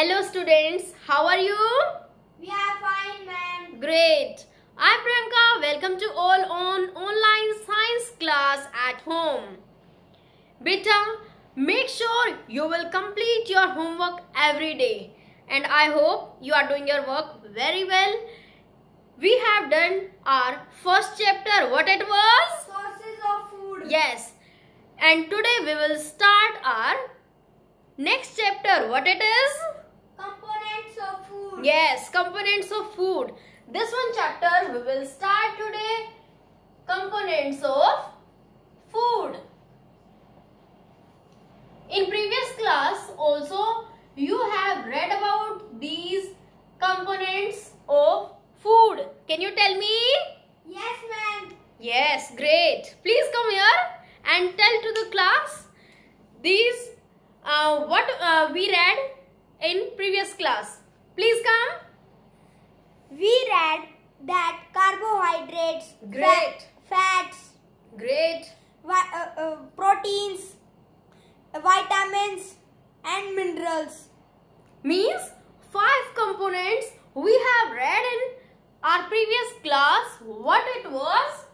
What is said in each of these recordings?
Hello students, how are you? We are fine ma'am. Great. I'm Priyanka. Welcome to all on online science class at home. Beta, make sure you will complete your homework every day. And I hope you are doing your work very well. We have done our first chapter. What it was? Sources of food. Yes. And today we will start our next chapter. What it is? Yes, components of food. This one chapter we will start today. Components of food. In previous class also you have read about these components of food. Can you tell me? Yes ma'am. Yes, great. Please come here and tell to the class these uh, what uh, we read in previous class. Please come. We read that carbohydrates, great, fats, great, uh, uh, proteins, vitamins and minerals. Means five components we have read in our previous class what it was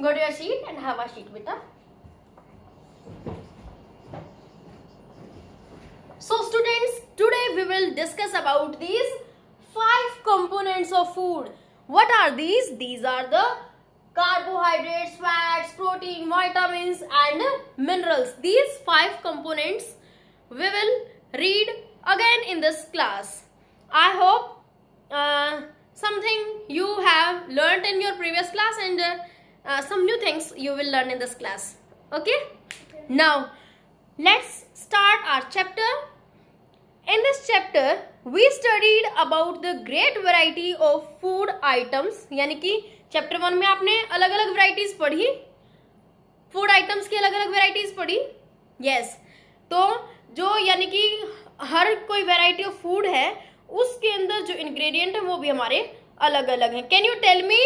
Go to your seat and have a seat with us. So students, today we will discuss about these five components of food. What are these? These are the carbohydrates, fats, protein, vitamins and minerals. These five components we will read again in this class. I hope uh, something you have learnt in your previous class and uh, some new things you will learn in this class okay now let's start our chapter in this chapter we studied about the great variety of food items यानी कि chapter 1 में आपने अलग अलग varieties पढ़ी food items की अलग अलग varieties पढ़ी yes. तो जो यानी कि हर कोई वैरायटी ऑफ फूड है उसके अंदर जो इंग्रेडिएंट है वो भी हमारे अलग अलग हैं can you tell me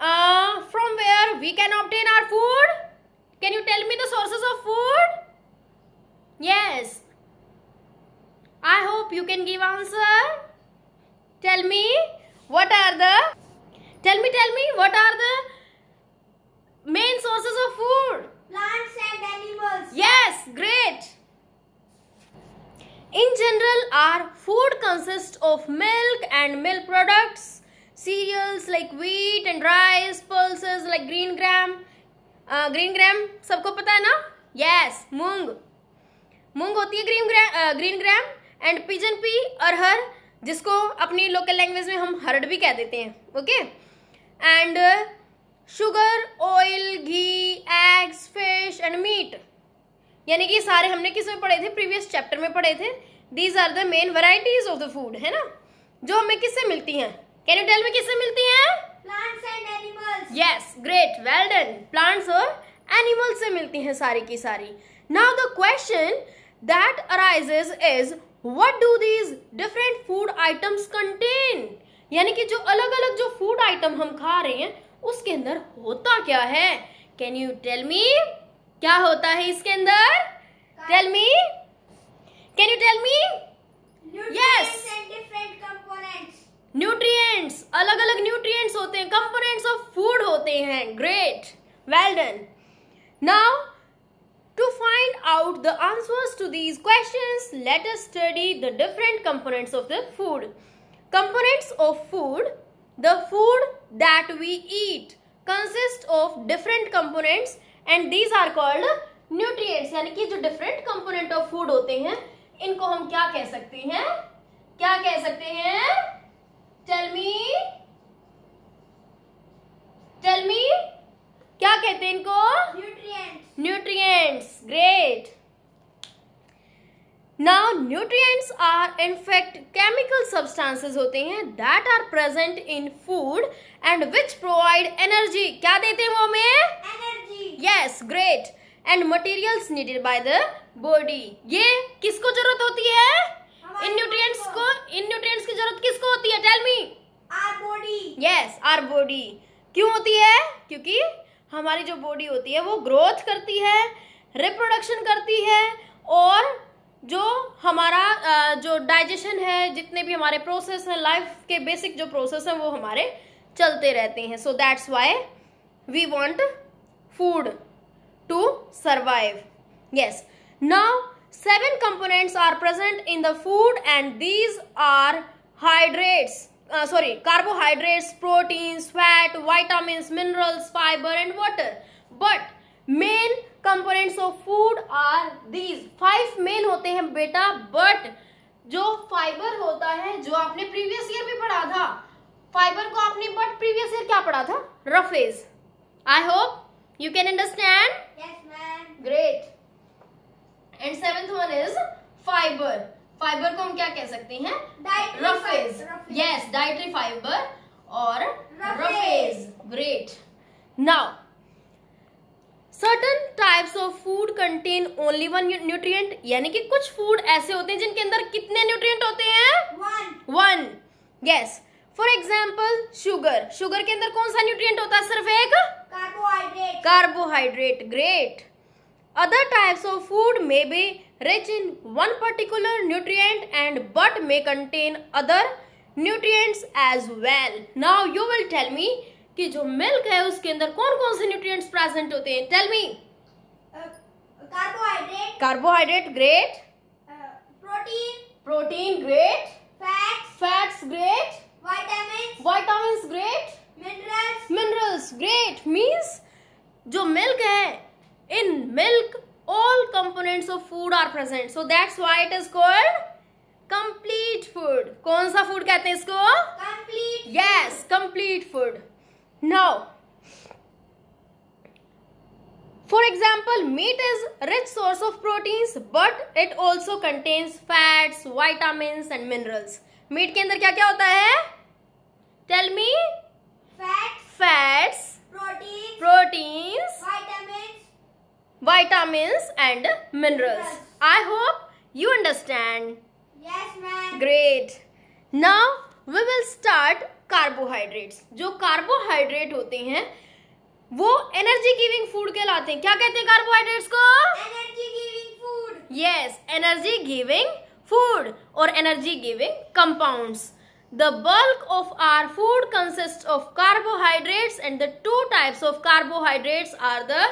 Uh, from where we can obtain our food? Can you tell me the sources of food? Yes. I hope you can give answer. Tell me what are the Tell me tell me what are the main sources of food? Plants and animals. Yes, great. In general, our food consists of milk and milk products, cereals like wheat and rice pulses like green gram green gram सबको पता है ना yes मूंग मूंग होती है green gram green gram and pigeon pea और हर जिसको अपनी लोकल लैंग्वेज में हम हरड भी कह देते हैं okay and sugar oil ghee eggs fish and meat यानी कि सारे हमने किस में पढ़े थे प्रीवियस चैप्टर में पढ़े थे these are the main varieties of the food है ना जो हमें किससे मिलती हैं कैन यू टेल मी किससे मिलती हैं plants and animals yes great well done plants और एनिमल्स से मिलती हैं सारी की सारी now the question that arises is what do these different food items contain यानी कि जो अलग अलग जो फूड आइटम हम खा रहे हैं उसके अंदर होता क्या है कैन यू टेल मी क्या होता है इसके अंदर tell me can you tell me yes nutri components अलग अलग न्यूट्रिएंट्स होते हैं कंपोनेंट्स ऑफ फूड होते हैं great well done now to find out the answers to these question let us study the different components of the food components of food the food that we eat consist of different components and these are called nutri यानी कि जो different component of food होते हैं इनको हम क्या कह सकते हैं क्या कह सकते हैं टेल मी टेल मी क्या कहते हैं इनको nutrients nutrients great now nutrients are in fact chemical substances होते हैं that are present in food and which provide energy क्या देते हैं वो हमें energy yes great and materials needed by the body ये किसको जरूरत होती है जरूरत किसको होती है tell me our body yes our body क्यों होती है क्योंकि हमारी जो बॉडी होती है वो ग्रोथ करती है रिप्रोडक्शन करती है और जो हमारा जो डाइजेशन है जितने भी हमारे प्रोसेस हैं लाइफ के बेसिक जो प्रोसेस हैं वो हमारे चलते रहते हैं so that's why we want food to survive yes now seven components are present in the food and these are hydrates sorry carbohydrates proteins fat vitamin minerals fibre and water but main components of food are these five main होते हैं बेटा but जो fibre होता है जो आपने previous year भी पढ़ा था फाइबर को आपने बट प्रीवियस ईयर क्या पढ़ा था roughage I hope you can understand great and seventh one is fibre fibre को हम क्या कह सकते हैं रफेज यस डाइट्री फाइबर और roughage great now certain types of food contain only one nutrient यानी कि कुछ फूड ऐसे होते हैं जिनके अंदर कितने न्यूट्रिएंट होते हैं one yes for example sugar sugar के अंदर कौन सा न्यूट्रिएंट होता है सिर्फ एक carbohydrate carbohydrate great other types of food may be rich in one particular nutrient and but may contain other nutrients as well. Now you will tell me कि जो milk है उसके अंदर कौन कौन से nutrients present होते हैं? Tell me. Carbohydrate carbohydrate great protein protein great fats fats great vitamins vitamins great minerals minerals great means जो मिल्क है in milk all components of food are present so that's why it is called complete food kaun sa food kehte hain isko complete yes complete food now for example meat is rich source of proteins but it also contains fats vitamins and minerals meat के अंदर kya क्या होता है tell me fats fats proteins proteins vitamins and minerals yes. i hope you understand yes ma'am great now we will start carbohydrates jo carbohydrate hote hain वो energy giving food कहलाते हैं क्या कहते हैं कार्बोहाइड्रेट्स को energy giving food yes energy giving food और energy giving compounds the bulk of our food consist of carbohydrates and the two types of carbohydrates are the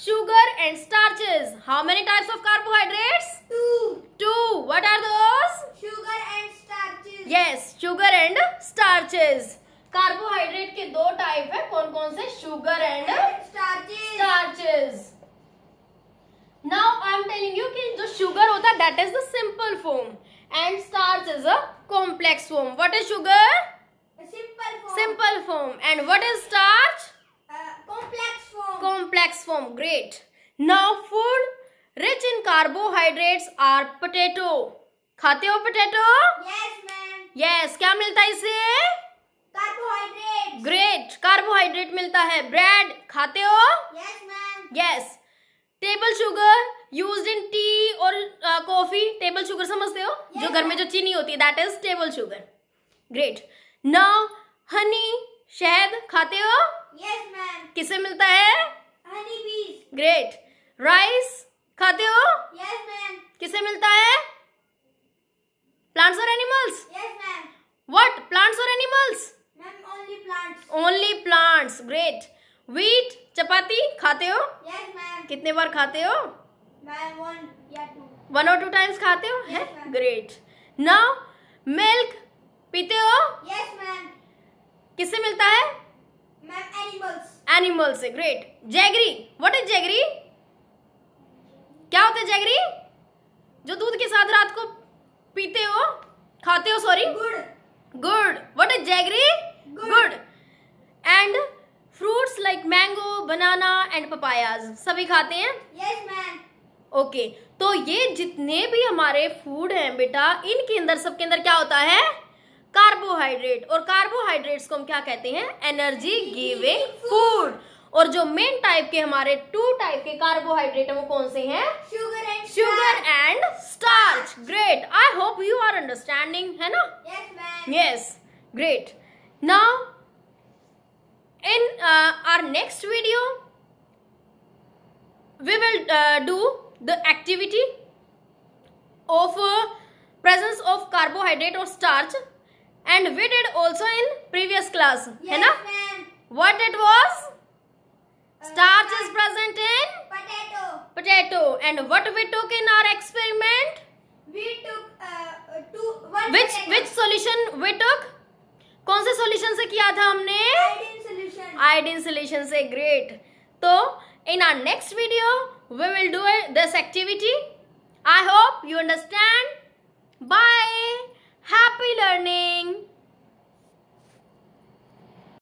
sugar and starches how many types of carbohydrates two two what are those sugar and starches yes sugar and starches carbohydrate के दो type है कौन कौन से sugar and starches now I am telling you कि जो sugar होता है that is the simple form and starch is a complex form what is sugar simple form and what is starch complex form great now food rich in carbohydrates are potato खाते हो potato yes ma'am क्या मिलता है इसे carbohydrate great carbohydrate मिलता है bread खाते हो yes table sugar use in tea और कॉफी टेबल शुगर समझते हो yes, जो घर में जो चीनी होती है that is table sugar great now honey शहद खाते हो yes, yes, किससे मिलता है ग्रेट राइस खाते हो yes, किसे मिलता है प्लांट्स और एनिमल्स वट प्लांट्स और animals only plants great wheat chapati खाते हो yes, कितने बार खाते हो वन और टू टाइम्स खाते हो है ग्रेट नाउ मिल्क पीते हो yes, किससे मिलता है ma'am animals animals great jaggery what is jaggery क्या होता है जैगरी जो दूध के साथ रात को पीते हो खाते हो sorry gur gur what is jaggery gur and fruits like mango banana and papayas सभी खाते हैं यस मैम तो ये जितने भी हमारे फूड हैं बेटा इनके अंदर सबके अंदर क्या होता है कार्बोहाइड्रेट और कार्बोहाइड्रेट्स को हम क्या कहते हैं एनर्जी गिविंग फूड और जो मेन टाइप के हमारे टू टाइप के कार्बोहाइड्रेट है वो कौन से हैं sugar and sugar and starch great I hope you are understanding है ना yes great now in our next video we will do the activity of presence of carbohydrate और starch and we did also in previous class है ना what it was starch is present in potato and what we took in our experiment we took uh, uh two one which potato. which solution we took कौन से solution से किया था हमने iodine solution से great तो in our next video we will do this activity I hope you understand bye Happy learning!